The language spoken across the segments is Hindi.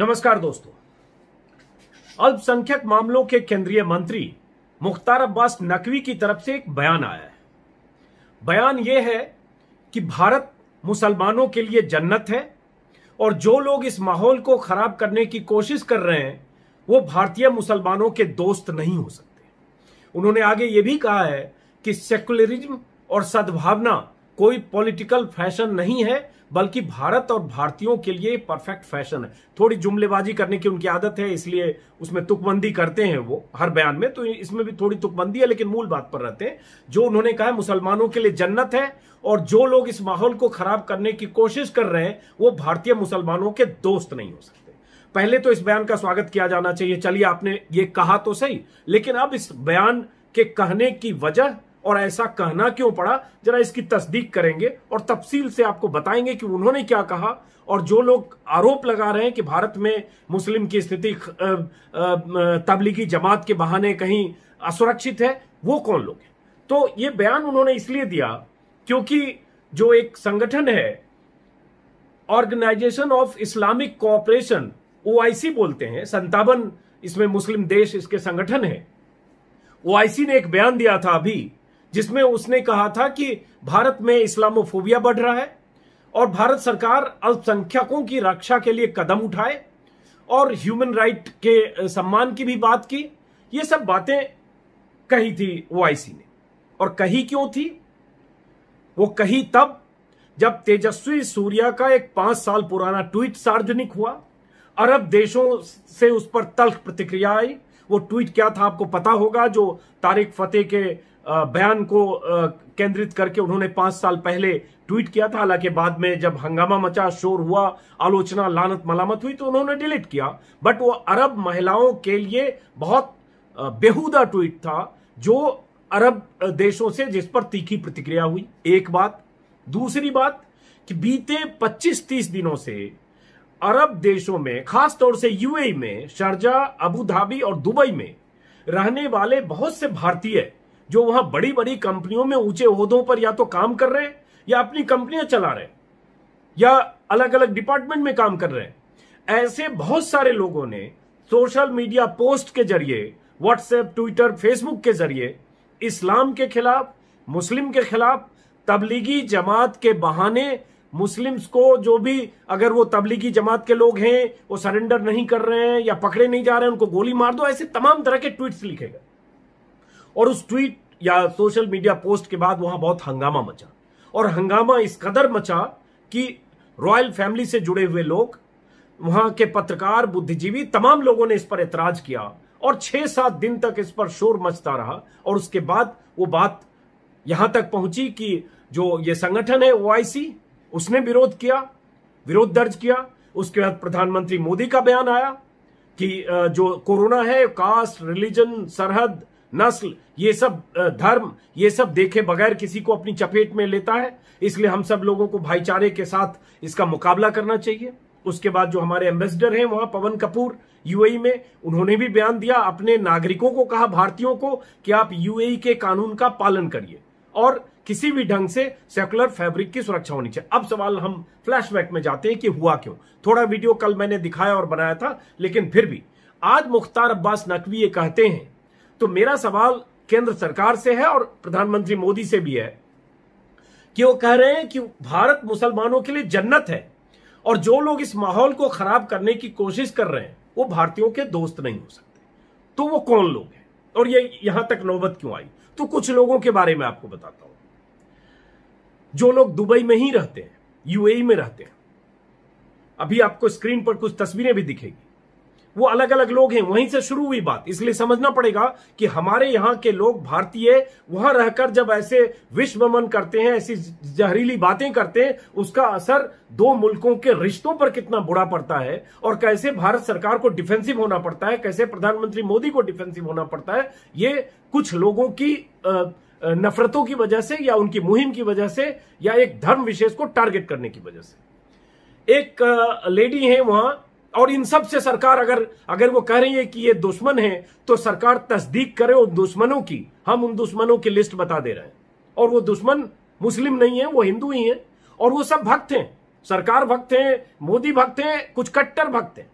नमस्कार दोस्तों अल्पसंख्यक मामलों के केंद्रीय मंत्री मुख्तार अब्बास नकवी की तरफ से एक बयान आया है बयान यह है कि भारत मुसलमानों के लिए जन्नत है और जो लोग इस माहौल को खराब करने की कोशिश कर रहे हैं वो भारतीय मुसलमानों के दोस्त नहीं हो सकते उन्होंने आगे ये भी कहा है कि सेकुलरिज्म और सद्भावना कोई पॉलिटिकल फैशन नहीं है बल्कि भारत और भारतीयों के लिए परफेक्ट फैशन है थोड़ी जुमलेबाजी करने की उनकी आदत है इसलिए उसमें तुकबंदी करते हैं वो हर बयान में तो इसमें भी थोड़ी तुकबंदी है लेकिन मूल बात पर रहते हैं जो उन्होंने कहा मुसलमानों के लिए जन्नत है और जो लोग इस माहौल को खराब करने की कोशिश कर रहे हैं वो भारतीय मुसलमानों के दोस्त नहीं हो सकते पहले तो इस बयान का स्वागत किया जाना चाहिए चलिए आपने ये कहा तो सही लेकिन अब इस बयान के कहने की वजह और ऐसा कहना क्यों पड़ा जरा इसकी तस्दीक करेंगे और तफसील से आपको बताएंगे कि उन्होंने क्या कहा और जो लोग आरोप लगा रहे हैं कि भारत में मुस्लिम की स्थिति तबलीगी जमात के बहाने कहीं असुरक्षित है वो कौन लोग हैं तो ये बयान उन्होंने इसलिए दिया क्योंकि जो एक संगठन है Organisation of Islamic Cooperation O बोलते हैं संतावन इसमें मुस्लिम देश इसके संगठन है ओ ने एक बयान दिया था अभी जिसमें उसने कहा था कि भारत में इस्लामोफोबिया बढ़ रहा है और भारत सरकार अल्पसंख्यकों की रक्षा के लिए कदम उठाए और ह्यूमन राइट के सम्मान की भी बात की ये सब बातें कही थी ओआईसी ने और कही क्यों थी वो कही तब जब तेजस्वी सूर्या का एक पांच साल पुराना ट्वीट सार्वजनिक हुआ अरब देशों से उस पर तल्ख प्रतिक्रिया आई वो ट्वीट क्या था आपको पता होगा जो तारिक फतेह के बयान को केंद्रित करके उन्होंने पांच साल पहले ट्वीट किया था हालांकि बाद में जब हंगामा मचा शोर हुआ आलोचना लानत मलामत हुई तो उन्होंने डिलीट किया बट वो अरब महिलाओं के लिए बहुत बेहुदा ट्वीट था जो अरब देशों से जिस पर तीखी प्रतिक्रिया हुई एक बात दूसरी बात कि बीते 25-30 दिनों से अरब देशों में खास तौर से यूएई में शारजा अबू धाबी और दुबई में रहने वाले बहुत से भारतीय जो वहां बड़ी बड़ी कंपनियों में ऊंचे ओहदों पर या तो काम कर रहे हैं या अपनी कंपनियां चला रहे हैं या अलग अलग डिपार्टमेंट में काम कर रहे हैं ऐसे बहुत सारे लोगों ने सोशल मीडिया पोस्ट के जरिए व्हाट्सएप ट्विटर फेसबुक के जरिए इस्लाम के खिलाफ मुस्लिम के खिलाफ तबलीगी जमात के बहाने मुस्लिम्स को जो भी अगर वो तबलीगी जमात के लोग हैं वो सरेंडर नहीं कर रहे हैं या पकड़े नहीं जा रहे हैं उनको गोली मार दो ऐसे तमाम तरह के ट्वीट्स लिखेगा और उस ट्वीट या सोशल मीडिया पोस्ट के बाद वहां बहुत हंगामा मचा और हंगामा इस कदर मचा कि रॉयल फैमिली से जुड़े हुए लोग वहां के पत्रकार बुद्धिजीवी तमाम लोगों ने इस पर एतराज किया और छह सात दिन तक इस पर शोर मचता रहा और उसके बाद वो बात यहां तक पहुंची कि जो ये संगठन है ओ उसने विरोध किया विरोध दर्ज किया उसके बाद प्रधानमंत्री मोदी का बयान आया कि जो कोरोना है कास्ट रिलीजन सरहद नस्ल ये सब धर्म ये सब देखे बगैर किसी को अपनी चपेट में लेता है इसलिए हम सब लोगों को भाईचारे के साथ इसका मुकाबला करना चाहिए उसके बाद जो हमारे एम्बेसडर हैं वहां पवन कपूर यूएई e में उन्होंने भी बयान दिया अपने नागरिकों को कहा भारतीयों को कि आप यूएई e के कानून का पालन करिए और किसी भी ढंग से सेकुलर फैब्रिक की सुरक्षा होनी चाहिए अब सवाल हम फ्लैशबैक में जाते हैं कि हुआ क्यों थोड़ा वीडियो कल मैंने दिखाया और बनाया था लेकिन फिर भी आज मुख्तार अब्बास नकवी ये कहते हैं तो मेरा सवाल केंद्र सरकार से है और प्रधानमंत्री मोदी से भी है कि वो कह रहे हैं कि भारत मुसलमानों के लिए जन्नत है और जो लोग इस माहौल को खराब करने की कोशिश कर रहे हैं वो भारतीयों के दोस्त नहीं हो सकते तो वो कौन लोग हैं और ये यहां तक नौबत क्यों आई तो कुछ लोगों के बारे में आपको बताता हूं जो लोग दुबई में ही रहते हैं यूएई में रहते हैं अभी आपको स्क्रीन पर कुछ तस्वीरें भी दिखेगी वो अलग अलग लोग हैं वहीं से शुरू हुई बात इसलिए समझना पड़ेगा कि हमारे यहाँ के लोग भारतीय वहां रहकर जब ऐसे विश्व मन करते हैं ऐसी जहरीली बातें करते हैं उसका असर दो मुल्कों के रिश्तों पर कितना बुरा पड़ता है और कैसे भारत सरकार को डिफेंसिव होना पड़ता है कैसे प्रधानमंत्री मोदी को डिफेंसिव होना पड़ता है ये कुछ लोगों की नफरतों की वजह से या उनकी मुहिम की वजह से या एक धर्म विशेष को टारगेट करने की वजह से एक लेडी है वहां और इन सब से सरकार अगर अगर वो कह रही है कि ये दुश्मन है तो सरकार तस्दीक करे उन दुश्मनों की हम उन दुश्मनों की लिस्ट बता दे रहे हैं और वो दुश्मन मुस्लिम नहीं है वो हिंदू ही है और वो सब भक्त हैं सरकार भक्त हैं मोदी भक्त हैं कुछ कट्टर भक्त हैं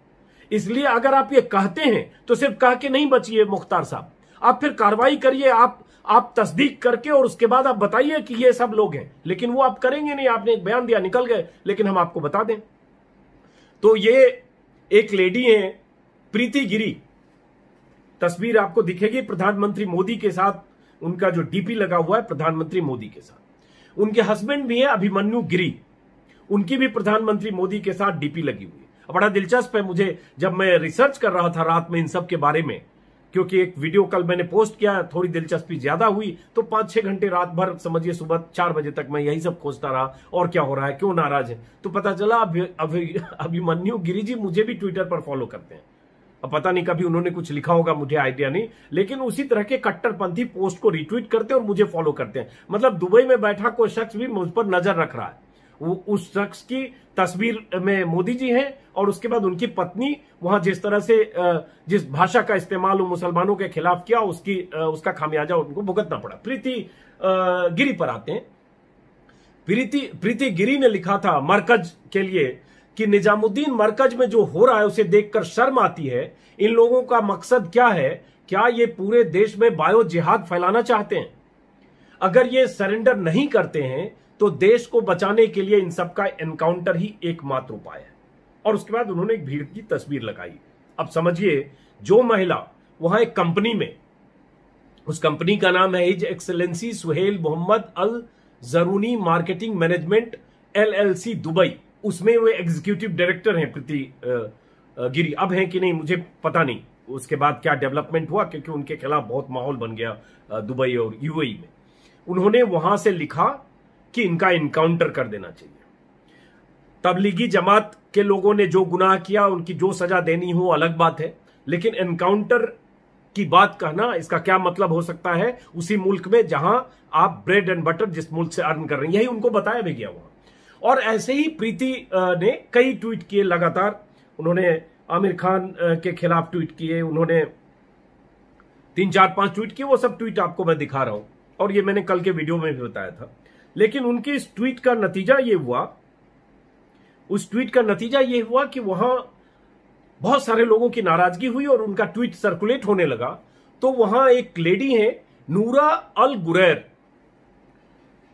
इसलिए अगर आप ये कहते हैं तो सिर्फ कह के नहीं बचिए मुख्तार साहब आप फिर कार्रवाई करिए आप आप तस्दीक करके और उसके बाद आप बताइए कि ये सब लोग हैं लेकिन वो आप करेंगे नहीं आपने एक बयान दिया निकल गए लेकिन हम आपको बता दें तो ये एक लेडी हैं प्रीति गिरी तस्वीर आपको दिखेगी प्रधानमंत्री मोदी के साथ उनका जो डीपी लगा हुआ है प्रधानमंत्री मोदी के साथ उनके हस्बैंड भी हैं अभिमन्यु गिरी उनकी भी प्रधानमंत्री मोदी के साथ डीपी लगी हुई है बड़ा दिलचस्प है मुझे जब मैं रिसर्च कर रहा था रात में इन सब के बारे में क्योंकि एक वीडियो कल मैंने पोस्ट किया थोड़ी दिलचस्पी ज्यादा हुई तो पांच छह घंटे रात भर समझिए सुबह चार बजे तक मैं यही सब खोजता रहा और क्या हो रहा है क्यों नाराज है तो पता चला अभिमन्यु गिरी जी मुझे भी ट्विटर पर फॉलो करते हैं अब पता नहीं कभी उन्होंने कुछ लिखा होगा मुझे आइडिया नहीं लेकिन उसी तरह के कट्टरपंथी पोस्ट को रिट्वीट करते हैं और मुझे फॉलो करते हैं मतलब दुबई में बैठा कोई शख्स भी मुझ पर नजर रख रहा है उस शख्स की तस्वीर में मोदी जी हैं और उसके बाद उनकी पत्नी वहां जिस तरह से जिस भाषा का इस्तेमाल मुसलमानों के खिलाफ किया उसकी उसका खामियाजा उनको भुगतना पड़ा प्रीति गिरी पर आते हैं प्रीति प्रीति गिरी ने लिखा था मरकज के लिए कि निजामुद्दीन मरकज में जो हो रहा है उसे देखकर शर्म आती है इन लोगों का मकसद क्या है क्या ये पूरे देश में बायो जिहाद फैलाना चाहते हैं अगर ये सरेंडर नहीं करते हैं तो देश को बचाने के लिए इन सब का एनकाउंटर ही एकमात्र उपाय है और उसके बाद उन्होंने एक भीड़ की तस्वीर लगाई अब समझिए जो महिला वहां एक कंपनी में उस कंपनी का नाम है His Excellency Suhail Mohammed Al Zarooni marketing management LLC Dubai उसमें वे एग्जीक्यूटिव डायरेक्टर हैं प्रति गिरी अब हैं कि नहीं मुझे पता नहीं उसके बाद क्या डेवलपमेंट हुआ क्योंकि उनके खिलाफ बहुत माहौल बन गया दुबई और यूएई e में उन्होंने वहां से लिखा कि इनका इनकाउंटर कर देना चाहिए तबलीगी जमात के लोगों ने जो गुनाह किया उनकी जो सजा देनी हो अलग बात है लेकिन एनकाउंटर की बात कहना इसका क्या मतलब हो सकता है उसी मुल्क में जहां आप ब्रेड एंड बटर जिस मुल्क से अर्न कर रहे हैं यही उनको बताया भी गया वहां और ऐसे ही प्रीति ने कई ट्वीट किए लगातार उन्होंने आमिर खान के खिलाफ ट्वीट किए उन्होंने तीन चार पांच ट्वीट किए वो सब ट्वीट आपको मैं दिखा रहा हूं और ये मैंने कल के वीडियो में भी बताया था लेकिन उनके इस ट्वीट का नतीजा ये हुआ उस ट्वीट का नतीजा ये हुआ कि वहां बहुत सारे लोगों की नाराजगी हुई और उनका ट्वीट सर्कुलेट होने लगा तो वहां एक लेडी है नूरा अल गुरैर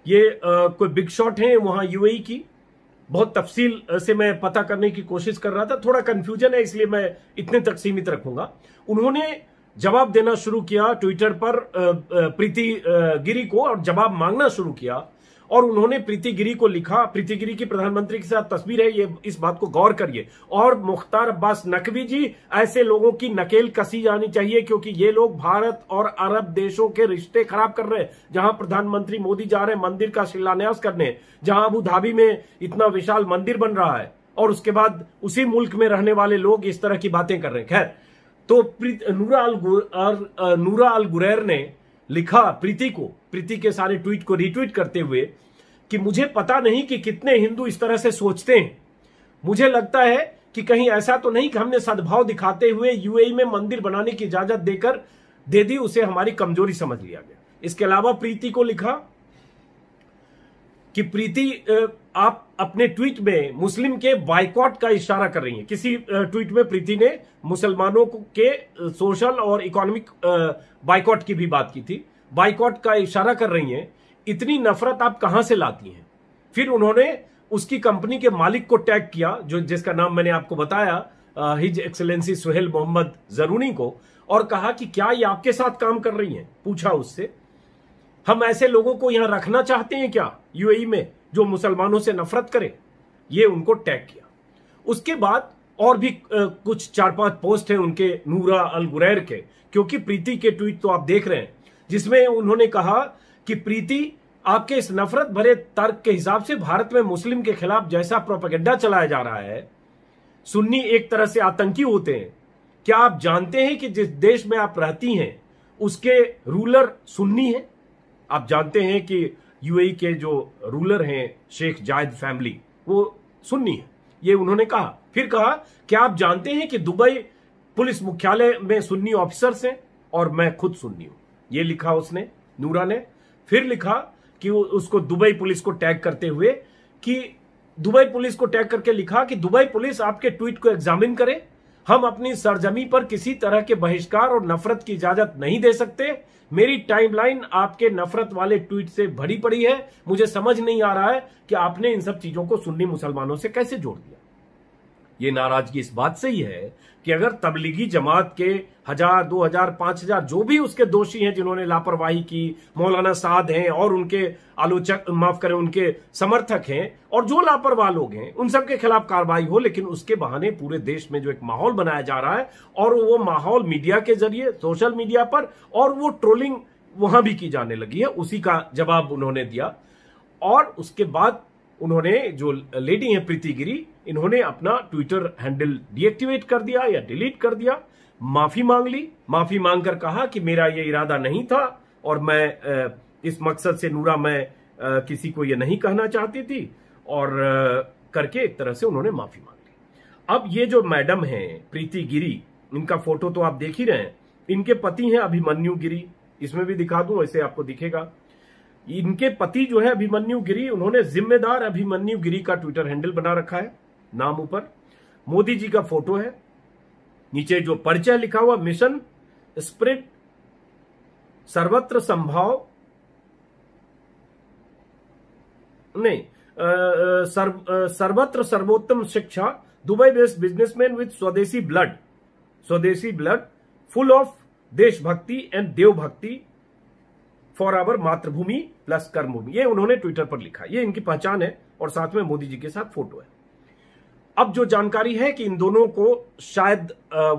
ये आ, कोई बिग शॉट है वहां यूएई e की बहुत तफसील से मैं पता करने की कोशिश कर रहा था थोड़ा कंफ्यूजन है इसलिए मैं इतने तक सीमित रखूंगा उन्होंने जवाब देना शुरू किया ट्विटर पर प्रीति गिरी को और जवाब मांगना शुरू किया और उन्होंने प्रीति गिरी को लिखा प्रीति गिरी की प्रधानमंत्री के साथ तस्वीर है ये इस बात को गौर करिए और मुख्तार अब्बास नकवी जी ऐसे लोगों की नकेल कसी जानी चाहिए क्योंकि ये लोग भारत और अरब देशों के रिश्ते खराब कर रहे हैं जहां प्रधानमंत्री मोदी जा रहे मंदिर का शिलान्यास करने जहां अबू धाबी में इतना विशाल मंदिर बन रहा है और उसके बाद उसी मुल्क में रहने वाले लोग इस तरह की बातें कर रहे हैं खैर तो नूरा अल नूरा अल गुरैर ने लिखा प्रीति को प्रीति के सारे ट्वीट को रीट्वीट करते हुए कि मुझे पता नहीं कि कितने हिंदू इस तरह से सोचते हैं मुझे लगता है कि कहीं ऐसा तो नहीं कि हमने सद्भाव दिखाते हुए यूएई e में मंदिर बनाने की इजाजत देकर दे दी उसे हमारी कमजोरी समझ लिया गया इसके अलावा प्रीति को लिखा कि प्रीति आप अपने ट्वीट में मुस्लिम के बाइकॉट का इशारा कर रही हैं किसी ट्वीट में प्रीति ने मुसलमानों के सोशल और इकोनॉमिक बाइकॉट की भी बात की थी बाइकॉट का इशारा कर रही हैं इतनी नफरत आप कहां से लाती हैं फिर उन्होंने उसकी कंपनी के मालिक को टैग किया जो जिसका नाम मैंने आपको बताया His Excellency Suhail Mohammed Zarooni को और कहा कि क्या ये आपके साथ काम कर रही हैं पूछा उससे हम ऐसे लोगों को यहां रखना चाहते हैं क्या यूएई e में जो मुसलमानों से नफरत करे ये उनको टैग किया उसके बाद और भी कुछ चार पांच पोस्ट हैं उनके नूरा अल गुरैर के क्योंकि प्रीति के ट्वीट तो आप देख रहे हैं जिसमें उन्होंने कहा कि प्रीति आपके इस नफरत भरे तर्क के हिसाब से भारत में मुस्लिम के खिलाफ जैसा प्रोपेगेंडा चलाया जा रहा है सुन्नी एक तरह से आतंकी होते हैं क्या आप जानते हैं कि जिस देश में आप रहती हैं उसके रूलर सुन्नी है आप जानते हैं कि यूएई के जो रूलर हैं शेख जायद फैमिली वो सुननी है ये उन्होंने कहा फिर कहा क्या आप जानते हैं कि दुबई पुलिस मुख्यालय में सुन्नी ऑफिसर्स हैं और मैं खुद सुन्नी हूं ये लिखा उसने नूरा ने फिर लिखा कि उसको दुबई पुलिस को टैग करते हुए कि दुबई पुलिस को टैग करके लिखा कि दुबई पुलिस आपके ट्वीट को एग्जामिन करे हम अपनी सरजमी पर किसी तरह के बहिष्कार और नफरत की इजाजत नहीं दे सकते मेरी टाइमलाइन आपके नफरत वाले ट्वीट से भरी पड़ी है मुझे समझ नहीं आ रहा है कि आपने इन सब चीजों को सुन्नी मुसलमानों से कैसे जोड़ दिया ये नाराजगी इस बात से ही है कि अगर तबलीगी जमात के हजार दो हजार पांच हजार जो भी उसके दोषी हैं जिन्होंने लापरवाही की मौलाना साद हैं और उनके आलोचक माफ करें उनके समर्थक हैं और जो लापरवाह लोग हैं उन सबके खिलाफ कार्रवाई हो लेकिन उसके बहाने पूरे देश में जो एक माहौल बनाया जा रहा है और वो माहौल मीडिया के जरिए सोशल मीडिया पर और वो ट्रोलिंग वहां भी की जाने लगी है उसी का जवाब उन्होंने दिया और उसके बाद उन्होंने जो लेडी है प्रीति गिरी इन्होंने अपना ट्विटर हैंडल डीएक्टिवेट कर दिया या डिलीट कर दिया माफी मांग ली माफी मांगकर कहा कि मेरा ये इरादा नहीं था और मैं इस मकसद से नूरा मैं किसी को ये नहीं कहना चाहती थी और करके एक तरह से उन्होंने माफी मांग ली अब ये जो मैडम है प्रीति गिरी इनका फोटो तो आप देख ही रहे हैं इनके पति हैं अभिमन्यु गिरी इसमें भी दिखा दूं ऐसे आपको दिखेगा इनके पति जो है अभिमन्यु गिरी उन्होंने जिम्मेदार अभिमन्यु गिरी का ट्विटर हैंडल बना रखा है नाम ऊपर मोदी जी का फोटो है नीचे जो परिचय लिखा हुआ मिशन स्प्रिट सर्वत्र संभाव नहीं सर्व, सर्वत्र सर्वोत्तम शिक्षा Dubai based businessman with swadeshi blood swadeshi blood full of देशभक्ति एंड देवभक्ति फॉर आवर मातृभूमि प्लस कर्मभूमि ये उन्होंने ट्विटर पर लिखा ये इनकी पहचान है और साथ में मोदी जी के साथ फोटो है अब जो जानकारी है कि इन दोनों को शायद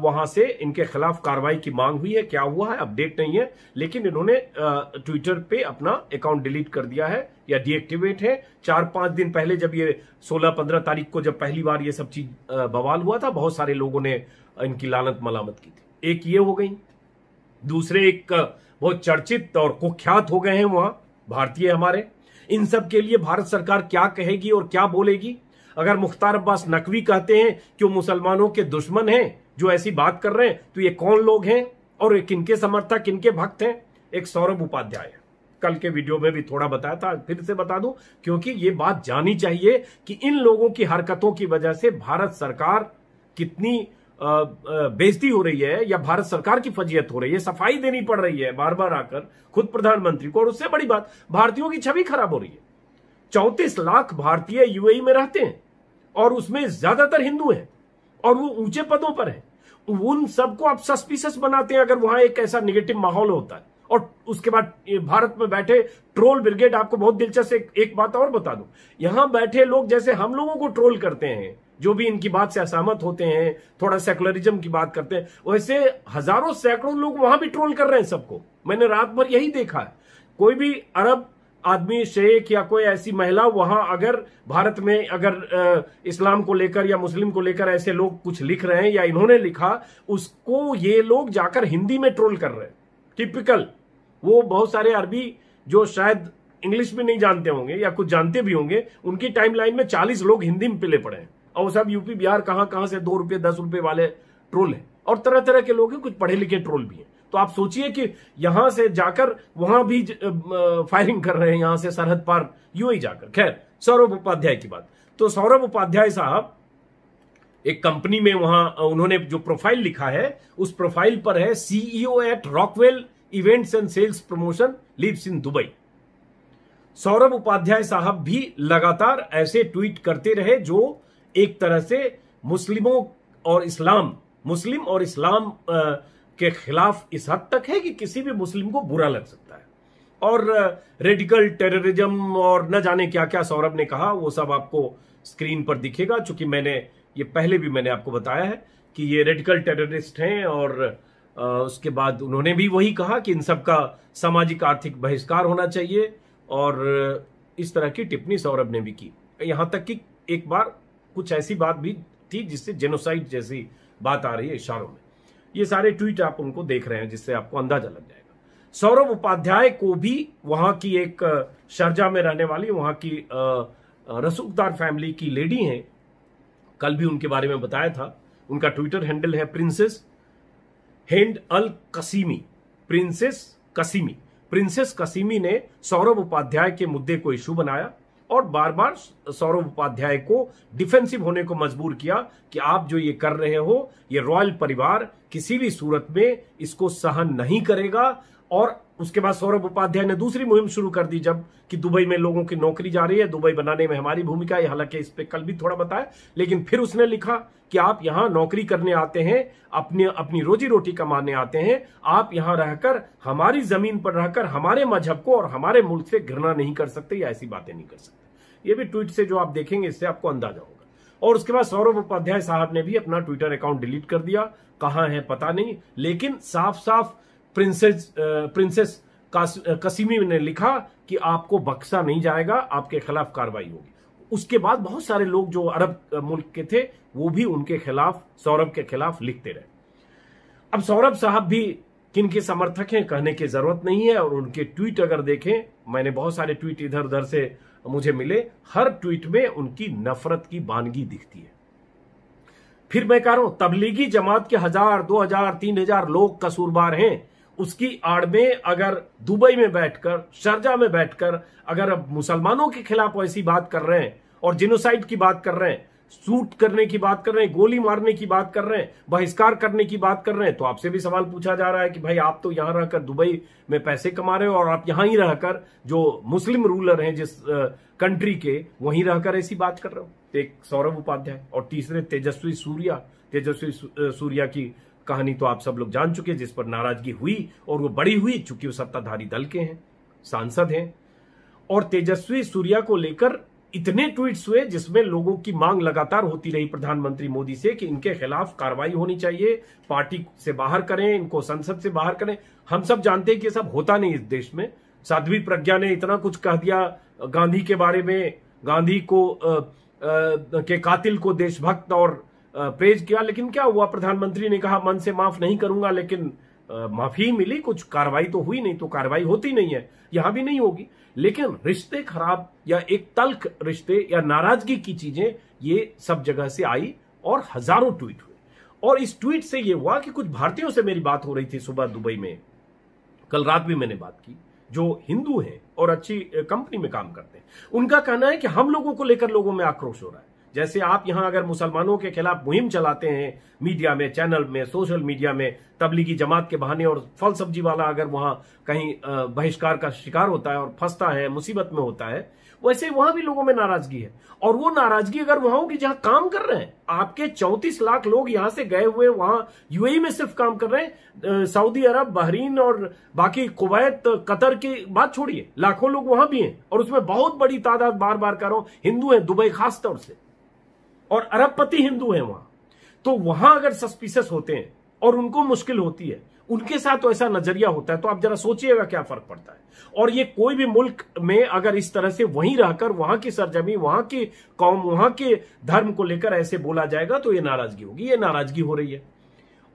वहां से इनके खिलाफ कार्रवाई की मांग हुई है क्या हुआ है अपडेट नहीं है लेकिन इन्होंने ट्विटर पे अपना अकाउंट डिलीट कर दिया है या डीएक्टिवेट है चार पांच दिन पहले जब ये 16-15 तारीख को जब पहली बार ये सब चीज बवाल हुआ था बहुत सारे लोगों ने इनकी लानत मलामत की थी एक ये हो गई दूसरे एक बहुत चर्चित और कुख्यात हो गए हैं वहां भारतीय हमारे इन सब के लिए भारत सरकार क्या कहेगी और क्या बोलेगी अगर मुख्तार अब्बास नकवी कहते हैं कि वो मुसलमानों के दुश्मन हैं जो ऐसी बात कर रहे हैं तो ये कौन लोग हैं और किनके समर्थक किनके भक्त हैं एक सौरभ उपाध्याय कल के वीडियो में भी थोड़ा बताया था फिर से बता दूं क्योंकि ये बात जानी चाहिए कि इन लोगों की हरकतों की वजह से भारत सरकार कितनी बेजती हो रही है या भारत सरकार की फजीयत हो रही है सफाई देनी पड़ रही है बार बार आकर खुद प्रधानमंत्री को और उससे बड़ी बात भारतीयों की छवि खराब हो रही है चौतीस लाख भारतीय यूएई में रहते हैं और उसमें ज्यादातर हिंदू हैं और वो ऊंचे पदों पर हैं उन सबको आप सस्पिशियस बनाते हैं अगर वहां एक ऐसा निगेटिव माहौल होता है और उसके बाद भारत में बैठे ट्रोल ब्रिगेड आपको बहुत दिलचस्प एक, एक बात और बता दूं यहां बैठे लोग जैसे हम लोगों को ट्रोल करते हैं जो भी इनकी बात से असहमत होते हैं थोड़ा सेकुलरिज्म की बात करते हैं वैसे हजारों सैकड़ों लोग वहां भी ट्रोल कर रहे हैं सबको मैंने रात भर यही देखा है कोई भी अरब आदमी शेख या कोई ऐसी महिला वहां अगर भारत में अगर इस्लाम को लेकर या मुस्लिम को लेकर ऐसे लोग कुछ लिख रहे हैं या इन्होंने लिखा उसको ये लोग जाकर हिंदी में ट्रोल कर रहे हैं टिपिकल वो बहुत सारे अरबी जो शायद इंग्लिश भी नहीं जानते होंगे या कुछ जानते भी होंगे उनकी टाइमलाइन में 40 लोग हिंदी में पिले पड़े हैं और सब यूपी बिहार कहां कहां से दो रुपए दस रुपए वाले ट्रोल है और तरह तरह के लोग हैं कुछ पढ़े लिखे ट्रोल भी हैं तो आप सोचिए कि यहां से जाकर वहां भी फायरिंग कर रहे हैं यहां से सरहद पार यू ही जाकर खैर सौरभ उपाध्याय की बात तो सौरभ उपाध्याय साहब एक कंपनी में वहां उन्होंने जो प्रोफाइल लिखा है उस प्रोफाइल पर है CEO at Rockwell events and sales promotion lives in Dubai Saurabh Upadhyay साहब भी लगातार ऐसे ट्वीट करते रहे जो एक तरह से मुस्लिमों और इस्लाम मुस्लिम और इस्लाम के खिलाफ इस हद तक है कि किसी भी मुस्लिम को बुरा लग सकता है और रेडिकल टेररिज्म और न जाने क्या क्या सौरभ ने कहा वो सब आपको स्क्रीन पर दिखेगा चूंकि मैंने ये पहले भी मैंने आपको बताया है कि ये रेडिकल टेररिस्ट हैं और उसके बाद उन्होंने भी वही कहा कि इन सबका सामाजिक आर्थिक बहिष्कार होना चाहिए और इस तरह की टिप्पणी सौरभ ने भी की यहां तक कि एक बार कुछ ऐसी बात भी थी जिससे जेनोसाइड जैसी बात आ रही है इशारों में ये सारे ट्वीट आप उनको देख रहे हैं जिससे आपको अंदाजा लग जाएगा सौरभ उपाध्याय को भी वहां की एक शर्जा में रहने वाली वहां की रसूखदार फैमिली की लेडी है कल भी उनके बारे में बताया था उनका ट्विटर हैंडल है Princess Hend Al Qasimi Princess Qasimi Princess Qasimi ने सौरभ उपाध्याय के मुद्दे को इशू बनाया और बार बार सौरभ उपाध्याय को डिफेंसिव होने को मजबूर किया कि आप जो ये कर रहे हो ये रॉयल परिवार किसी भी सूरत में इसको सहन नहीं करेगा और उसके बाद सौरभ उपाध्याय ने दूसरी मुहिम शुरू कर दी जब कि दुबई में लोगों की नौकरी जा रही है दुबई बनाने में हमारी भूमिका है हालांकि इस पर कल भी थोड़ा बताया लेकिन फिर उसने लिखा कि आप यहां नौकरी करने आते हैं अपने अपनी रोजी रोटी कमाने आते हैं आप यहां रहकर हमारी जमीन पर रहकर हमारे मजहब को और हमारे मुल्क से घृणा नहीं कर सकते या ऐसी बातें नहीं कर सकते ये भी ट्वीट से जो आप देखेंगे इससे आपको अंदाजा होगा और उसके बाद सौरभ उपाध्याय साहब ने भी अपना ट्विटर अकाउंट डिलीट कर दिया कहा है पता नहीं लेकिन साफ साफ प्रिंसेस प्रिंसेस कसीमी ने लिखा कि आपको बक्सा नहीं जाएगा आपके खिलाफ कार्रवाई होगी उसके बाद बहुत सारे लोग जो अरब मुल्क के थे वो भी उनके खिलाफ सौरभ के खिलाफ लिखते रहे अब सौरभ साहब भी किन के समर्थक हैं कहने की जरूरत नहीं है और उनके ट्वीट अगर देखें मैंने बहुत सारे ट्वीट इधर उधर से मुझे मिले हर ट्वीट में उनकी नफरत की बानगी दिखती है फिर मैं कह रहा हूं तबलीगी जमात के हजार दो हजार तीन हजार लोग कसूरवार हैं उसकी आड़ में अगर दुबई में बैठकर शरजा में बैठकर अगर मुसलमानों के खिलाफ ऐसी बात कर रहे हैं और जिनोसाइड की बात कर रहे हैं सूट करने की बात कर रहे हैं गोली मारने की बात कर रहे हैं बहिष्कार करने की बात कर रहे हैं तो आपसे भी सवाल पूछा जा रहा है कि भाई आप तो यहां रहकर दुबई में पैसे कमा रहे हो और आप यहां ही रहकर जो मुस्लिम रूलर हैं जिस कंट्री के वहीं रहकर ऐसी बात कर रहे हो तो एक सौरभ उपाध्याय और तीसरे तेजस्वी सूर्या तेजस्वी सूर्या की कहानी तो आप सब लोग जान चुके जिस पर नाराजगी हुई और वो बड़ी हुई चूंकि वो सत्ताधारी दल के हैं सांसद हैं और तेजस्वी सूर्या को लेकर इतने ट्वीट्स हुए जिसमें लोगों की मांग लगातार होती रही प्रधानमंत्री मोदी से कि इनके खिलाफ कार्रवाई होनी चाहिए पार्टी से बाहर करें इनको संसद से बाहर करें हम सब जानते हैं कि सब होता नहीं इस देश में साध्वी प्रज्ञा ने इतना कुछ कह दिया गांधी के बारे में गांधी को आ, आ, के कातिल को देशभक्त और प्रेज किया लेकिन क्या हुआ प्रधानमंत्री ने कहा मन से माफ नहीं करूंगा लेकिन माफी मिली कुछ कार्रवाई तो हुई नहीं तो कार्रवाई होती नहीं है यहां भी नहीं होगी लेकिन रिश्ते खराब या एक तल्ख रिश्ते या नाराजगी की चीजें ये सब जगह से आई और हजारों ट्वीट हुए और इस ट्वीट से यह हुआ कि कुछ भारतीयों से मेरी बात हो रही थी सुबह दुबई में कल रात भी मैंने बात की जो हिंदू हैं और अच्छी कंपनी में काम करते हैं उनका कहना है कि हम लोगों को लेकर लोगों में आक्रोश हो रहा है जैसे आप यहाँ अगर मुसलमानों के खिलाफ मुहिम चलाते हैं मीडिया में चैनल में सोशल मीडिया में तबलीगी जमात के बहाने और फल सब्जी वाला अगर वहाँ कहीं बहिष्कार का शिकार होता है और फंसता है मुसीबत में होता है वैसे वहां भी लोगों में नाराजगी है और वो नाराजगी अगर वहां होगी जहां काम कर रहे हैं आपके चौंतीस लाख लोग यहां से गए हुए वहां यूएई में सिर्फ काम कर रहे हैं सऊदी अरब बहरीन और बाकी कुवैत कतर की बात छोड़िए लाखों लोग वहां भी हैं और उसमें बहुत बड़ी तादाद बार बार कर रहा हूं हिंदू है दुबई खासतौर से और अरबपति हिंदू है वहां तो वहां अगर सस्पिशियस होते हैं और उनको मुश्किल होती है उनके साथ तो ऐसा नजरिया होता है तो आप जरा सोचिएगा क्या फर्क पड़ता है और ये कोई भी मुल्क में अगर इस तरह से वहीं रहकर वहां की सरजमी वहां की कौम वहां के धर्म को लेकर ऐसे बोला जाएगा तो ये नाराजगी होगी ये नाराजगी हो रही है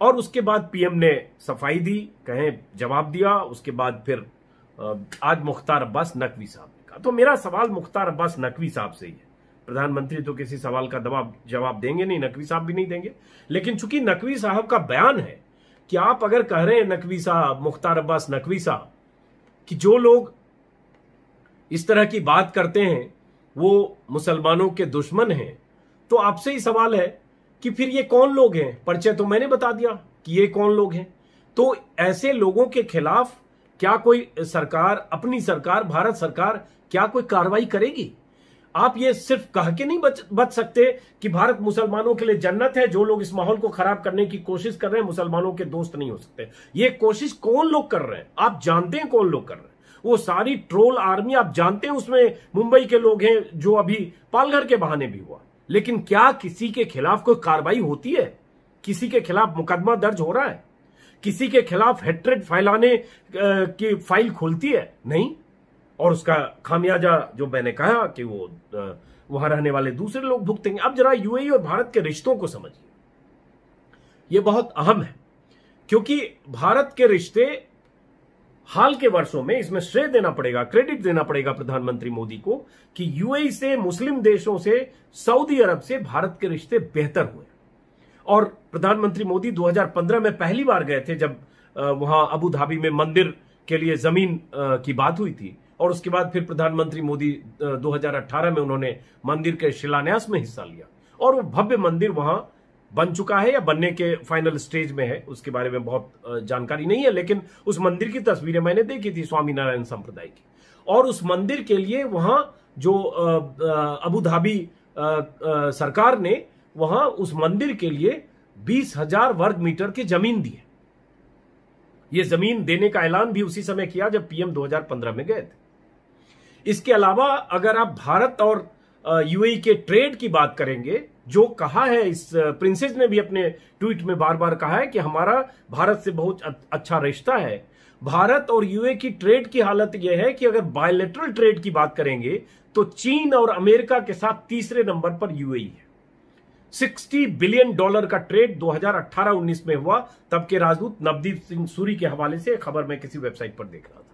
और उसके बाद पीएम ने सफाई दी कहें जवाब दिया उसके बाद फिर आज मुख्तार अब्बास नकवी साहब ने कहा तो मेरा सवाल मुख्तार अब्बास नकवी साहब से ही है प्रधानमंत्री तो किसी सवाल का दबाव जवाब देंगे नहीं नकवी साहब भी नहीं देंगे लेकिन चूंकि नकवी साहब का बयान है कि आप अगर कह रहे हैं नकवी साहब मुख्तार अब्बास नकवी साहब कि जो लोग इस तरह की बात करते हैं वो मुसलमानों के दुश्मन हैं तो आपसे ही सवाल है कि फिर ये कौन लोग हैं परिचय तो मैंने बता दिया कि ये कौन लोग हैं तो ऐसे लोगों के खिलाफ क्या कोई सरकार अपनी सरकार भारत सरकार क्या कोई कार्रवाई करेगी आप ये सिर्फ कह के नहीं बच बच सकते कि भारत मुसलमानों के लिए जन्नत है जो लोग इस माहौल को खराब करने की कोशिश कर रहे हैं मुसलमानों के दोस्त नहीं हो सकते ये कोशिश कौन लोग कर रहे हैं आप जानते हैं कौन लोग कर रहे हैं वो सारी ट्रोल आर्मी आप जानते हैं उसमें मुंबई के लोग हैं जो अभी पालघर के बहाने भी हुआ लेकिन क्या किसी के खिलाफ कोई कार्रवाई होती है किसी के खिलाफ मुकदमा दर्ज हो रहा है किसी के खिलाफ हेट्रेड फैलाने की फाइल खोलती है नहीं और उसका खामियाजा जो मैंने कहा कि वो वहां रहने वाले दूसरे लोग भुगतेंगे अब जरा यूएई और भारत के रिश्तों को समझिए ये बहुत अहम है क्योंकि भारत के रिश्ते हाल के वर्षों में इसमें श्रेय देना पड़ेगा क्रेडिट देना पड़ेगा प्रधानमंत्री मोदी को कि यूएई से मुस्लिम देशों से सऊदी अरब से भारत के रिश्ते बेहतर हुए और प्रधानमंत्री मोदी 2015 में पहली बार गए थे जब वहां अबू धाबी में मंदिर के लिए जमीन की बात हुई थी और उसके बाद फिर प्रधानमंत्री मोदी 2018 में उन्होंने मंदिर के शिलान्यास में हिस्सा लिया और वो भव्य मंदिर वहां बन चुका है या बनने के फाइनल स्टेज में है उसके बारे में बहुत जानकारी नहीं है लेकिन उस मंदिर की तस्वीरें मैंने देखी थी स्वामीनारायण संप्रदाय की और उस मंदिर के लिए वहां जो अबू धाबी सरकार ने वहां उस मंदिर के लिए बीस हजार वर्ग मीटर की जमीन दी है ये जमीन देने का ऐलान भी उसी समय किया जब पीएम 2015 में गए थे इसके अलावा अगर आप भारत और यूएई के ट्रेड की बात करेंगे जो कहा है इस प्रिंसेस ने भी अपने ट्वीट में बार बार कहा है कि हमारा भारत से बहुत अच्छा रिश्ता है भारत और यूए की ट्रेड की हालत यह है कि अगर बायोलेटरल ट्रेड की बात करेंगे तो चीन और अमेरिका के साथ तीसरे नंबर पर यूए है 60 बिलियन डॉलर का ट्रेड 2018-19 में हुआ तब के राजदूत नवदीप सिंह सूरी के हवाले से खबर में किसी वेबसाइट पर देख रहा था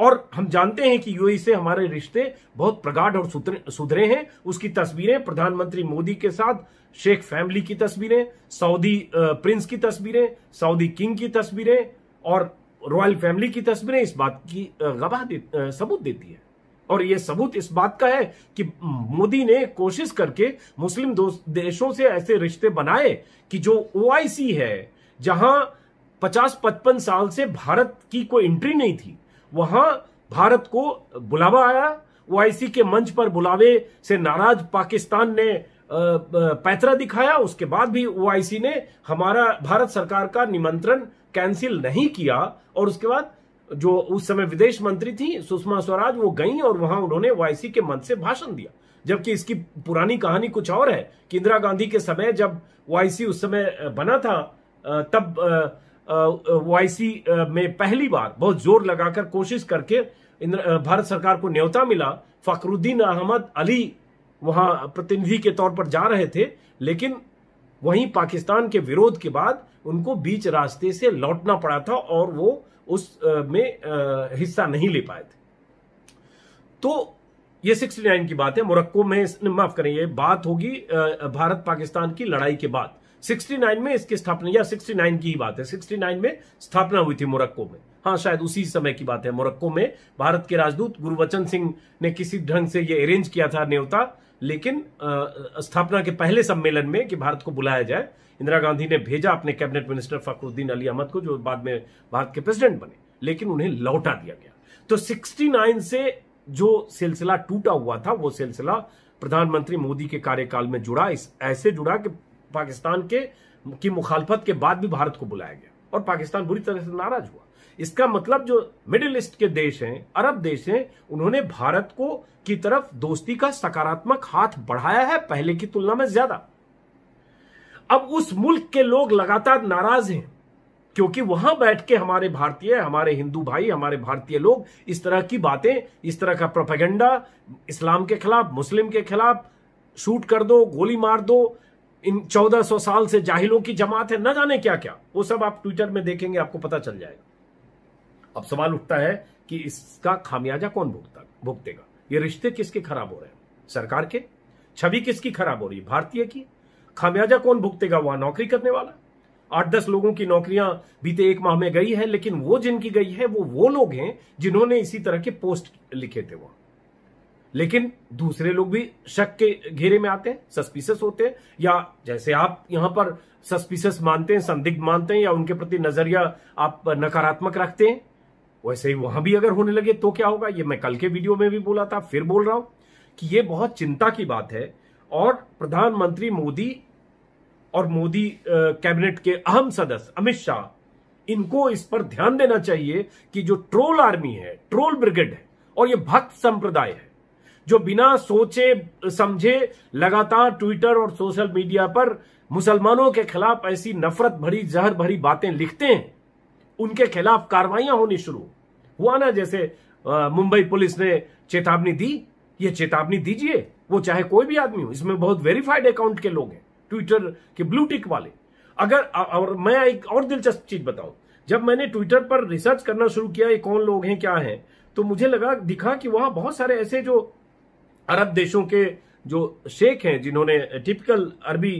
और हम जानते हैं कि यूएई से हमारे रिश्ते बहुत प्रगाढ़ और सुधरे हैं उसकी तस्वीरें प्रधानमंत्री मोदी के साथ शेख फैमिली की तस्वीरें सऊदी प्रिंस की तस्वीरें सऊदी किंग की तस्वीरें और रॉयल फैमिली की तस्वीरें इस बात की गवाह दे, सबूत देती है और यह सबूत इस बात का है कि मोदी ने कोशिश करके मुस्लिम देशों से ऐसे रिश्ते बनाए कि जो ओआईसी है जहां पचास पचपन साल से भारत की कोई एंट्री नहीं थी वहां भारत को बुलावा आया ओआईसी के मंच पर बुलावे से नाराज पाकिस्तान ने पैतरा दिखाया उसके बाद भी ओआईसी ने हमारा भारत सरकार का निमंत्रण कैंसिल नहीं किया और उसके बाद जो उस समय विदेश मंत्री थी सुषमा स्वराज वो गई और वहां उन्होंने वाईसी के मंच से भाषण दिया जबकि इसकी पुरानी कहानी कुछ और है कि इंदिरा गांधी के समय जब वाईसी उस समय बना था तब वाईसी में पहली बार बहुत जोर लगाकर कोशिश करके भारत सरकार को न्यौता मिला फखरुद्दीन अहमद अली वहां प्रतिनिधि के तौर पर जा रहे थे लेकिन वहीं पाकिस्तान के विरोध के बाद उनको बीच रास्ते से लौटना पड़ा था और वो उस में हिस्सा नहीं ले पाए थे तो ये 69 की बात है मोरक्को में माफ करें ये बात होगी भारत पाकिस्तान की लड़ाई के बाद 69 में इसकी स्थापना या 69 की ही बात है 69 में स्थापना हुई थी मोरक्को में हाँ शायद उसी समय की बात है मोरक्को में भारत के राजदूत गुरुवचन सिंह ने किसी ढंग से ये अरेंज किया था न्योता लेकिन आ, स्थापना के पहले सम्मेलन में कि भारत को बुलाया जाए इंदिरा गांधी ने भेजा अपने कैबिनेट मिनिस्टर फखरुद्दीन अली अहमद को जो बाद में भारत के प्रेसिडेंट बने लेकिन उन्हें लौटा दिया गया तो 69 से जो सिलसिला टूटा हुआ था वो सिलसिला प्रधानमंत्री मोदी के कार्यकाल में जुड़ा इस ऐसे जुड़ा कि पाकिस्तान के की मुखालफत के बाद भी भारत को बुलाया गया और पाकिस्तान बुरी तरह से नाराज हुआ इसका मतलब जो मिडिल ईस्ट के देश हैं अरब देश हैं उन्होंने भारत को की तरफ दोस्ती का सकारात्मक हाथ बढ़ाया है पहले की तुलना में ज्यादा अब उस मुल्क के लोग लगातार नाराज हैं क्योंकि वहां बैठ के हमारे भारतीय हमारे हिंदू भाई हमारे भारतीय लोग इस तरह की बातें इस तरह का प्रोपेगेंडा इस्लाम के खिलाफ मुस्लिम के खिलाफ शूट कर दो गोली मार दो इन 1400 साल से जाहिलों की जमात है न जाने क्या क्या वो सब आप ट्विटर में देखेंगे आपको पता चल जाएगा अब सवाल उठता है कि इसका खामियाजा कौन भुगता भुगतेगा ये रिश्ते किसके खराब हो रहे हैं सरकार के छवि किसकी खराब हो रही है भारतीय की खामियाजा कौन भुगतेगा वहां नौकरी करने वाला आठ दस लोगों की नौकरियां बीते एक माह में गई है लेकिन वो जिनकी गई है वो वो लोग हैं जिन्होंने इसी तरह के पोस्ट लिखे थे वहां लेकिन दूसरे लोग भी शक के घेरे में आते हैं सस्पिशस होते हैं या जैसे आप यहां पर सस्पिशस मानते हैं संदिग्ध मानते हैं या उनके प्रति नजरिया आप नकारात्मक रखते हैं वैसे ही वहां भी अगर होने लगे तो क्या होगा ये मैं कल के वीडियो में भी बोला था फिर बोल रहा हूं कि ये बहुत चिंता की बात है और प्रधानमंत्री मोदी और मोदी कैबिनेट के अहम सदस्य अमित शाह इनको इस पर ध्यान देना चाहिए कि जो ट्रोल आर्मी है ट्रोल ब्रिगेड है और ये भक्त संप्रदाय है जो बिना सोचे समझे लगातार ट्विटर और सोशल मीडिया पर मुसलमानों के खिलाफ ऐसी नफरत भरी जहर भरी बातें लिखते हैं उनके खिलाफ कार्रवाइयां होनी शुरू हुआ ना जैसे मुंबई पुलिस ने चेतावनी दी ये चेतावनी दीजिए वो चाहे कोई भी आदमी हो इसमें बहुत वेरीफाइड अकाउंट के लोग हैं ट्विटर के ब्लू टिक वाले अगर और मैं एक और दिलचस्प चीज बताऊं जब मैंने ट्विटर पर रिसर्च करना शुरू किया ये कौन लोग हैं क्या हैं तो मुझे लगा दिखा कि वहां बहुत सारे ऐसे जो अरब देशों के जो शेख हैं जिन्होंने टिपिकल अरबी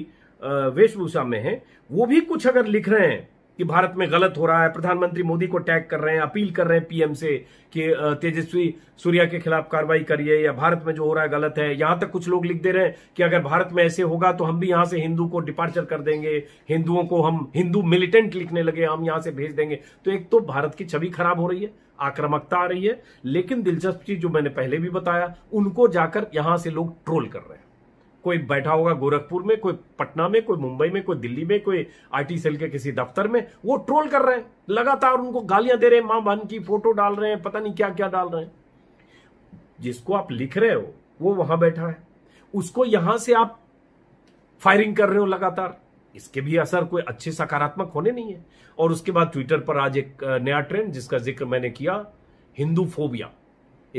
वेशभूषा में हैं वो भी कुछ अगर लिख रहे हैं कि भारत में गलत हो रहा है प्रधानमंत्री मोदी को टैग कर रहे हैं अपील कर रहे हैं पीएम से कि तेजस्वी सूर्या के खिलाफ कार्रवाई करिए या भारत में जो हो रहा है गलत है यहां तक कुछ लोग लिख दे रहे हैं कि अगर भारत में ऐसे होगा तो हम भी यहां से हिंदू को डिपार्चर कर देंगे हिंदुओं को हम हिंदू मिलिटेंट लिखने लगे हम यहां से भेज देंगे तो एक तो भारत की छवि खराब हो रही है आक्रामकता आ रही है लेकिन दिलचस्प चीज जो मैंने पहले भी बताया उनको जाकर यहां से लोग ट्रोल कर रहे हैं कोई बैठा होगा गोरखपुर में कोई पटना में कोई मुंबई में कोई दिल्ली में कोई आईटी सेल के किसी दफ्तर में वो ट्रोल कर रहे हैं लगातार उनको गालियां दे रहे हैं मां बहन की फोटो डाल रहे हैं पता नहीं क्या क्या डाल रहे हैं जिसको आप लिख रहे हो वो वहां बैठा है उसको यहां से आप फायरिंग कर रहे हो लगातार इसके भी असर कोई अच्छे सकारात्मक होने नहीं है और उसके बाद ट्विटर पर आज एक नया ट्रेंड जिसका जिक्र मैंने किया हिंदू फोबिया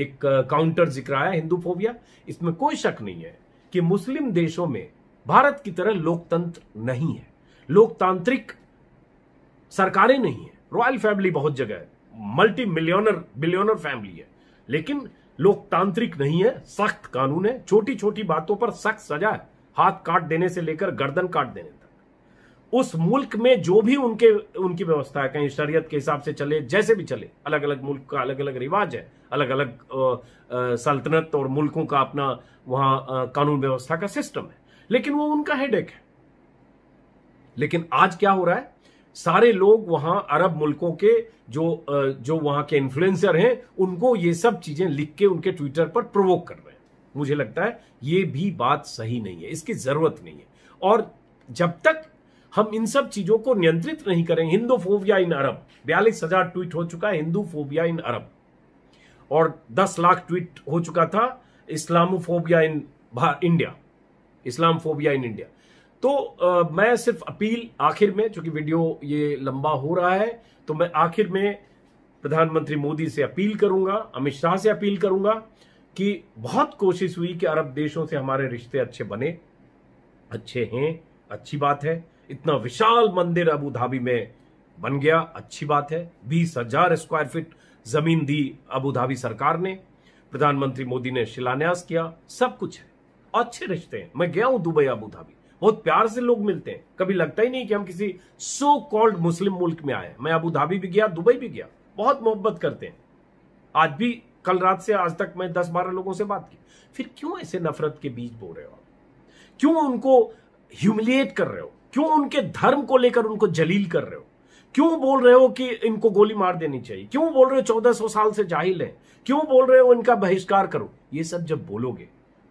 एक काउंटर जिक्र आया हिंदू फोबिया इसमें कोई शक नहीं है कि मुस्लिम देशों में भारत की तरह लोकतंत्र नहीं है लोकतांत्रिक सरकारें नहीं है रॉयल फैमिली बहुत जगह है मल्टी मिलियनर बिलियनर फैमिली है लेकिन लोकतांत्रिक नहीं है सख्त कानून है छोटी छोटी बातों पर सख्त सजा है हाथ काट देने से लेकर गर्दन काट देने तक उस मुल्क में जो भी उनके उनकी व्यवस्था है कहीं शरीयत के हिसाब से चले जैसे भी चले अलग अलग मुल्क का अलग अलग रिवाज है अलग अलग सल्तनत और मुल्कों का अपना वहां कानून व्यवस्था का सिस्टम है लेकिन वो उनका हेडेक है लेकिन आज क्या हो रहा है सारे लोग वहां अरब मुल्कों के जो जो वहां के इन्फ्लुएंसर हैं उनको ये सब चीजें लिख के उनके ट्विटर पर प्रोवोक कर रहे हैं मुझे लगता है ये भी बात सही नहीं है इसकी जरूरत नहीं है और जब तक हम इन सब चीजों को नियंत्रित नहीं करें हिंदू फोबिया इन अरब बयालीस हजार ट्वीट हो चुका है हिंदू फोबिया इन अरब और दस लाख ट्वीट हो चुका था Islamophobia in India Islamophobia in India तो आ, मैं सिर्फ अपील आखिर में चूंकि वीडियो ये लंबा हो रहा है तो मैं आखिर में प्रधानमंत्री मोदी से अपील करूंगा अमित शाह से अपील करूंगा कि बहुत कोशिश हुई कि अरब देशों से हमारे रिश्ते अच्छे बने अच्छे हैं अच्छी बात है इतना विशाल मंदिर अबू धाबी में बन गया अच्छी बात है बीस हजार स्क्वायर फीट जमीन दी अबू धाबी सरकार ने प्रधानमंत्री मोदी ने शिलान्यास किया सब कुछ है अच्छे रिश्ते हैं मैं गया हूं दुबई अबू धाबी बहुत प्यार से लोग मिलते हैं कभी लगता ही नहीं कि हम किसी सो कॉल्ड मुस्लिम मुल्क में आए मैं अबू धाबी भी गया दुबई भी गया बहुत मोहब्बत करते हैं आज भी कल रात से आज तक मैं दस बारह लोगों से बात की फिर क्यों ऐसे नफरत के बीच बो रहे हो आप क्यों उनको ह्यूमिलिएट कर रहे हो क्यों उनके धर्म को लेकर उनको जलील कर रहे हो क्यों बोल रहे हो कि इनको गोली मार देनी चाहिए क्यों बोल रहे हो चौदह सौ साल से जाहिल है क्यों बोल रहे हो इनका बहिष्कार करो ये सब जब बोलोगे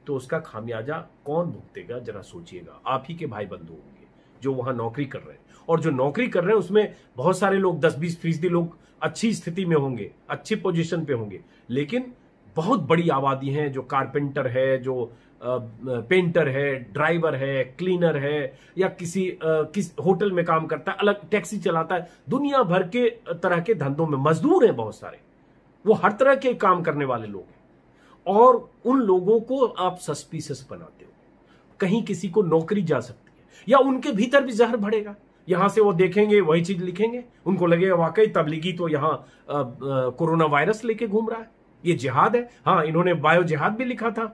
तो उसका खामियाजा कौन भुगतेगा जरा सोचिएगा आप ही के भाई बंधु होंगे जो वहां नौकरी कर रहे हैं और जो नौकरी कर रहे हैं उसमें बहुत सारे लोग दस बीस फीसदी लोग अच्छी स्थिति में होंगे अच्छी पोजिशन पे होंगे लेकिन बहुत बड़ी आबादी है जो कारपेंटर है जो पेंटर है ड्राइवर है क्लीनर है या किसी किस होटल में काम करता है अलग टैक्सी चलाता है दुनिया भर के तरह के धंधों में मजदूर हैं बहुत सारे वो हर तरह के काम करने वाले लोग हैं और उन लोगों को आप सस्पिशियस बनाते हो कहीं किसी को नौकरी जा सकती है या उनके भीतर भी जहर भरेगा यहां से वो देखेंगे वही चीज लिखेंगे उनको लगेगा वाकई तबलीगी तो यहाँ कोरोना वायरस लेके घूम रहा है ये जिहाद है हाँ इन्होंने बायो जिहाद भी लिखा था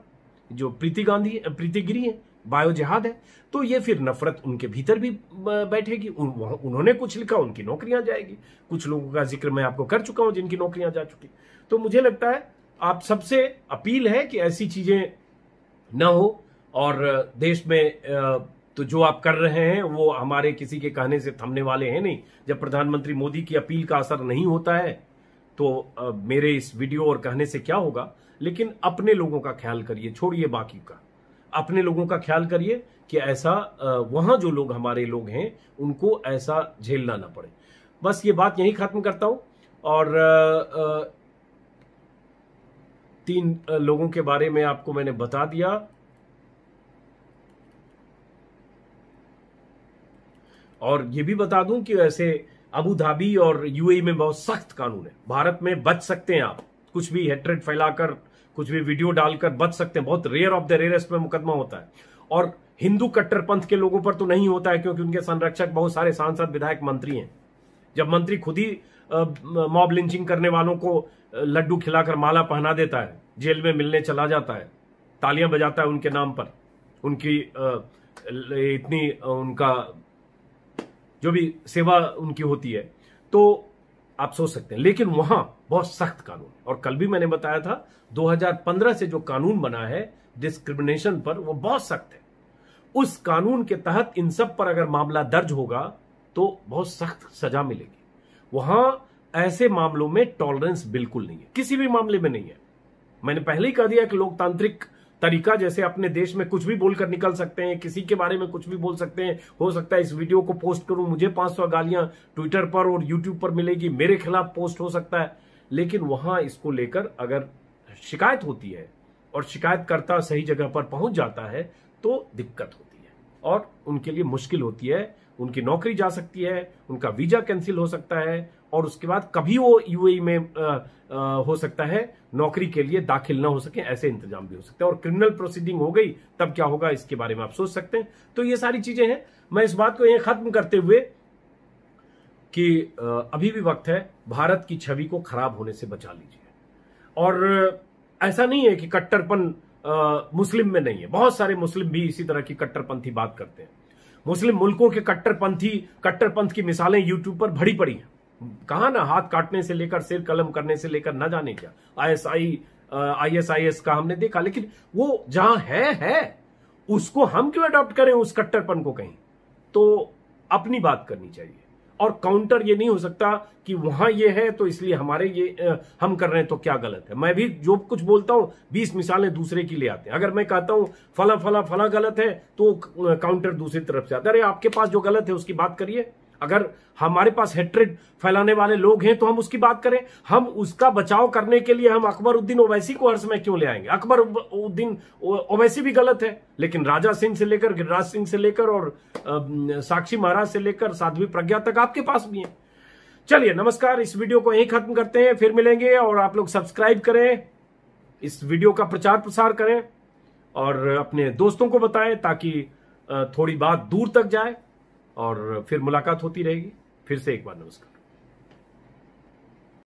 जो प्रीति गांधी प्रीति गिरी है बायो जिहाद है तो ये फिर नफरत उनके भीतर भी बैठेगी उन, उन्होंने कुछ लिखा उनकी नौकरियां जाएगी कुछ लोगों का जिक्र मैं आपको कर चुका हूं जिनकी नौकरियां जा चुकी तो मुझे लगता है आप सबसे अपील है कि ऐसी चीजें न हो और देश में तो जो आप कर रहे हैं वो हमारे किसी के कहने से थमने वाले हैं नहीं जब प्रधानमंत्री मोदी की अपील का असर नहीं होता है तो मेरे इस वीडियो और कहने से क्या होगा लेकिन अपने लोगों का ख्याल करिए छोड़िए बाकी का अपने लोगों का ख्याल करिए कि ऐसा वहां जो लोग हमारे लोग हैं उनको ऐसा झेलना ना पड़े बस ये बात यही खत्म करता हूं और तीन लोगों के बारे में आपको मैंने बता दिया और ये भी बता दूं कि ऐसे अबू धाबी और यूएई में बहुत सख्त कानून है भारत में बच सकते हैं आप कुछ भी हेट्रेड फैलाकर कुछ भी वीडियो डालकर बच सकते हैं बहुत रेयर ऑफ द रेयरेस्ट में मुकदमा होता है और हिंदू कट्टरपंथ के लोगों पर तो नहीं होता है क्योंकि उनके संरक्षक बहुत सारे सांसद विधायक मंत्री हैं जब मंत्री खुद ही मॉब लिंचिंग करने वालों को लड्डू खिलाकर माला पहना देता है जेल में मिलने चला जाता है तालियां बजाता है उनके नाम पर उनकी इतनी उनका जो भी सेवा उनकी होती है तो आप सोच सकते हैं लेकिन वहां बहुत सख्त कानून और कल भी मैंने बताया था 2015 से जो कानून बना है डिस्क्रिमिनेशन पर वो बहुत सख्त है उस कानून के तहत इन सब पर अगर मामला दर्ज होगा तो बहुत सख्त सजा मिलेगी वहां ऐसे मामलों में टॉलरेंस बिल्कुल नहीं है किसी भी मामले में नहीं है मैंने पहले ही कह दिया कि लोकतांत्रिक तरीका जैसे अपने देश में कुछ भी बोलकर निकल सकते हैं किसी के बारे में कुछ भी बोल सकते हैं हो सकता है इस वीडियो को पोस्ट करूं मुझे 500 गालियां ट्विटर पर और यूट्यूब पर मिलेगी मेरे खिलाफ पोस्ट हो सकता है लेकिन वहां इसको लेकर अगर शिकायत होती है और शिकायतकर्ता सही जगह पर पहुंच जाता है तो दिक्कत होती है और उनके लिए मुश्किल होती है उनकी नौकरी जा सकती है उनका वीजा कैंसिल हो सकता है और उसके बाद कभी वो यूएई में आ, आ, हो सकता है नौकरी के लिए दाखिल ना हो सके ऐसे इंतजाम भी हो सकते हैं और क्रिमिनल प्रोसीडिंग हो गई तब क्या होगा इसके बारे में आप सोच सकते हैं तो ये सारी चीजें हैं मैं इस बात को यही खत्म करते हुए कि अभी भी वक्त है भारत की छवि को खराब होने से बचा लीजिए और ऐसा नहीं है कि कट्टरपन मुस्लिम में नहीं है बहुत सारे मुस्लिम भी इसी तरह की कट्टरपंथी बात करते हैं मुस्लिम मुल्कों के कट्टरपंथी कट्टरपंथ की मिसालें यूट्यूब पर भरी पड़ी हैं कहा ना हाथ काटने से लेकर सिर कलम करने से लेकर ना जाने क्या आईएसआई आईएसआईएस का हमने देखा लेकिन वो जहां है है उसको हम क्यों अडॉप्ट करें उस कट्टरपन को कहीं तो अपनी बात करनी चाहिए और काउंटर ये नहीं हो सकता कि वहां ये है तो इसलिए हमारे ये हम कर रहे हैं तो क्या गलत है मैं भी जो कुछ बोलता हूं बीस मिसालें दूसरे की ले आते हैं अगर मैं कहता हूं फला फला फला गलत है तो काउंटर दूसरी तरफ से आता है अरे आपके पास जो गलत है उसकी बात करिए अगर हमारे पास हेट्रेड फैलाने वाले लोग हैं तो हम उसकी बात करें हम उसका बचाव करने के लिए हम अकबर उद्दीन ओवैसी को हर समय क्यों ले आएंगे अकबर उद्दीन ओवैसी भी गलत है लेकिन राजा सिंह से लेकर गिरिराज सिंह से लेकर और साक्षी महाराज से लेकर साध्वी प्रज्ञा तक आपके पास भी है चलिए नमस्कार इस वीडियो को यही खत्म करते हैं फिर मिलेंगे और आप लोग सब्सक्राइब करें इस वीडियो का प्रचार प्रसार करें और अपने दोस्तों को बताएं ताकि थोड़ी बात दूर तक जाए और फिर मुलाकात होती रहेगी फिर से एक बार नमस्कार